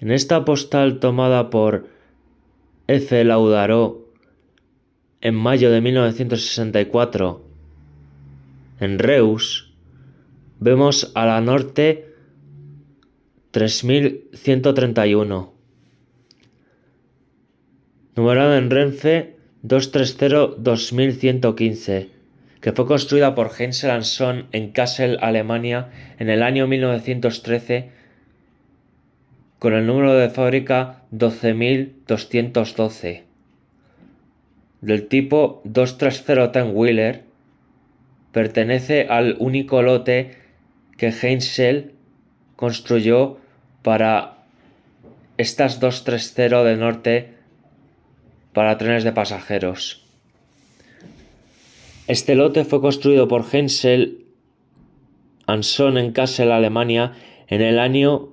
En esta postal tomada por F. Laudaro en mayo de 1964 en Reus, vemos a la norte 3131, numerada en Renfe 230-2115, que fue construida por Hensel Son en Kassel, Alemania, en el año 1913 con el número de fábrica 12.212 del tipo 230 wheeler pertenece al único lote que Hensel construyó para estas 230 de norte para trenes de pasajeros. Este lote fue construido por Hensel Anson en Kassel, Alemania, en el año